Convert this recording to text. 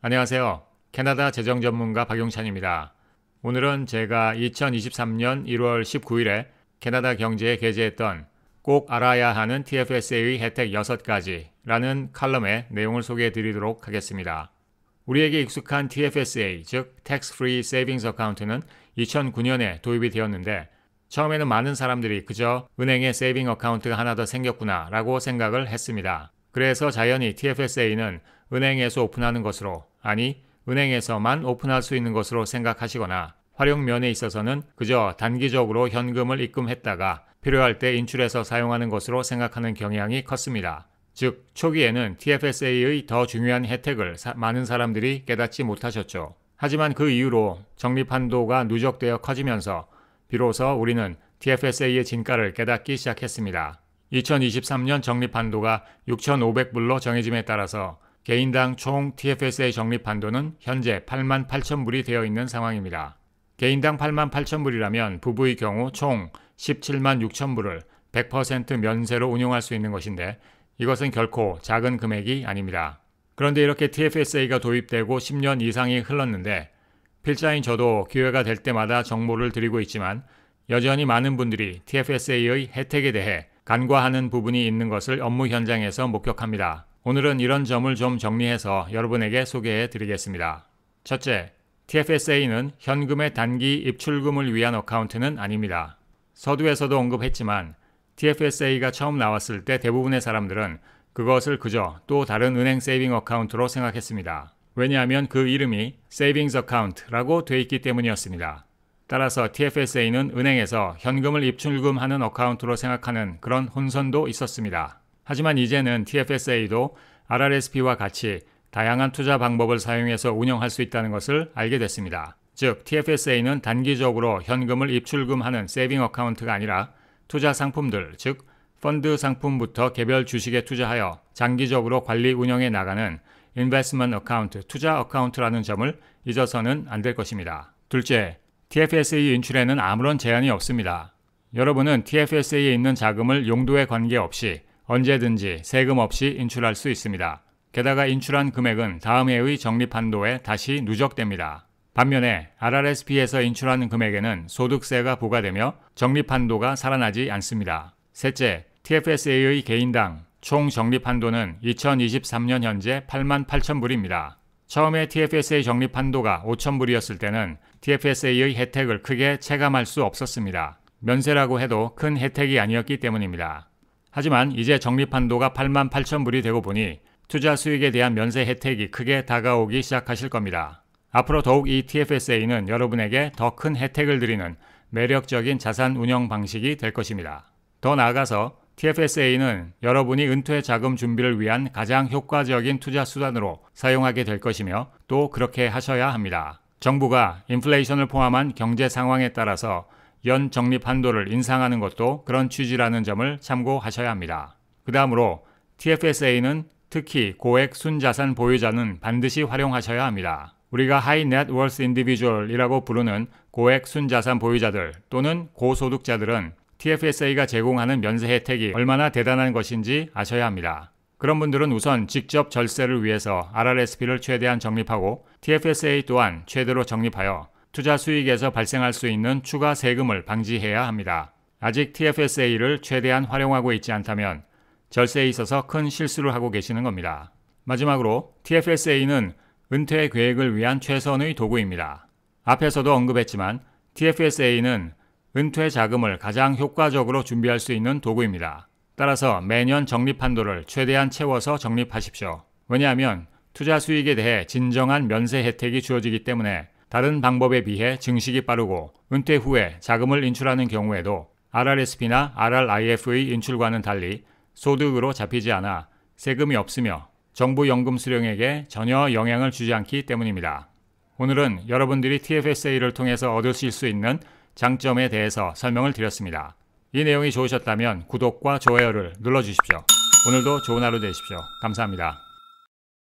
안녕하세요. 캐나다 재정 전문가 박용찬입니다. 오늘은 제가 2023년 1월 19일에 캐나다 경제에 게재했던 꼭 알아야 하는 TFSA의 혜택 6가지라는 칼럼의 내용을 소개해 드리도록 하겠습니다. 우리에게 익숙한 TFSA, 즉 Tax Free Savings Account는 2009년에 도입이 되었는데 처음에는 많은 사람들이 그저 은행에 세이빙 어카운트가 하나 더 생겼구나 라고 생각을 했습니다. 그래서 자연히 TFSA는 은행에서 오픈하는 것으로 아니 은행에서만 오픈할 수 있는 것으로 생각하시거나 활용면에 있어서는 그저 단기적으로 현금을 입금했다가 필요할 때 인출해서 사용하는 것으로 생각하는 경향이 컸습니다. 즉 초기에는 TFSA의 더 중요한 혜택을 사, 많은 사람들이 깨닫지 못하셨죠. 하지만 그 이후로 적립한도가 누적되어 커지면서 비로소 우리는 TFSA의 진가를 깨닫기 시작했습니다. 2023년 적립 한도가 6,500불로 정해짐에 따라서 개인당 총 TFSA 적립 한도는 현재 8 8 0 0 0 불이 되어 있는 상황입니다. 개인당 8 8 0 0 0 불이라면 부부의 경우 총1 7 6 0 0 0 불을 100% 면세로 운용할 수 있는 것인데 이것은 결코 작은 금액이 아닙니다. 그런데 이렇게 TFSA가 도입되고 10년 이상이 흘렀는데 필자인 저도 기회가 될 때마다 정보를 드리고 있지만 여전히 많은 분들이 TFSA의 혜택에 대해 간과하는 부분이 있는 것을 업무 현장에서 목격합니다. 오늘은 이런 점을 좀 정리해서 여러분에게 소개해 드리겠습니다. 첫째, TFSA는 현금의 단기 입출금을 위한 어카운트는 아닙니다. 서두에서도 언급했지만 TFSA가 처음 나왔을 때 대부분의 사람들은 그것을 그저 또 다른 은행 세이빙 어카운트로 생각했습니다. 왜냐하면 그 이름이 세이빙스 어카운트라고 돼 있기 때문이었습니다. 따라서 TFSA는 은행에서 현금을 입출금하는 어카운트로 생각하는 그런 혼선도 있었습니다. 하지만 이제는 TFSA도 RRSP와 같이 다양한 투자 방법을 사용해서 운영할 수 있다는 것을 알게 됐습니다. 즉, TFSA는 단기적으로 현금을 입출금하는 세빙 어카운트가 아니라 투자 상품들, 즉, 펀드 상품부터 개별 주식에 투자하여 장기적으로 관리 운영해 나가는 인베스먼 어카운트, 투자 어카운트라는 점을 잊어서는 안 될 것입니다. 둘째, TFSA 인출에는 아무런 제한이 없습니다. 여러분은 TFSA에 있는 자금을 용도에 관계없이 언제든지 세금 없이 인출할 수 있습니다. 게다가 인출한 금액은 다음 해의 적립한도에 다시 누적됩니다. 반면에 RRSP에서 인출한 금액에는 소득세가 부과되며 적립한도가 살아나지 않습니다. 셋째, TFSA의 개인당 총 적립한도는 2023년 현재 8만 8천 불입니다. 처음에 TFSA 적립 한도가 5,000불이었을 때는 TFSA의 혜택을 크게 체감할 수 없었습니다. 면세라고 해도 큰 혜택이 아니었기 때문입니다. 하지만 이제 적립 한도가 8만 8천불이 되고 보니 투자 수익에 대한 면세 혜택이 크게 다가오기 시작하실 겁니다. 앞으로 더욱 이 TFSA는 여러분에게 더 큰 혜택을 드리는 매력적인 자산 운영 방식이 될 것입니다. 더 나아가서 TFSA는 여러분이 은퇴 자금 준비를 위한 가장 효과적인 투자 수단으로 사용하게 될 것이며 또 그렇게 하셔야 합니다. 정부가 인플레이션을 포함한 경제 상황에 따라서 연 적립 한도를 인상하는 것도 그런 취지라는 점을 참고하셔야 합니다. 그 다음으로 TFSA는 특히 고액 순자산 보유자는 반드시 활용하셔야 합니다. 우리가 하이 넷월스 인디비주얼이라고 부르는 고액 순자산 보유자들 또는 고소득자들은 TFSA가 제공하는 면세 혜택이 얼마나 대단한 것인지 아셔야 합니다. 그런 분들은 우선 직접 절세를 위해서 RRSP를 최대한 적립하고 TFSA 또한 최대로 적립하여 투자 수익에서 발생할 수 있는 추가 세금을 방지해야 합니다. 아직 TFSA를 최대한 활용하고 있지 않다면 절세에 있어서 큰 실수를 하고 계시는 겁니다. 마지막으로 TFSA는 은퇴 계획을 위한 최선의 도구입니다. 앞에서도 언급했지만 TFSA는 은퇴 자금을 가장 효과적으로 준비할 수 있는 도구입니다. 따라서 매년 적립 한도를 최대한 채워서 적립하십시오. 왜냐하면 투자 수익에 대해 진정한 면세 혜택이 주어지기 때문에 다른 방법에 비해 증식이 빠르고 은퇴 후에 자금을 인출하는 경우에도 RRSP나 RRIF의 인출과는 달리 소득으로 잡히지 않아 세금이 없으며 정부 연금 수령액에 전혀 영향을 주지 않기 때문입니다. 오늘은 여러분들이 TFSA를 통해서 얻으실 수 있는 장점에 대해서 설명을 드렸습니다. 이 내용이 좋으셨다면 구독과 좋아요를 눌러주십시오. 오늘도 좋은 하루 되십시오. 감사합니다.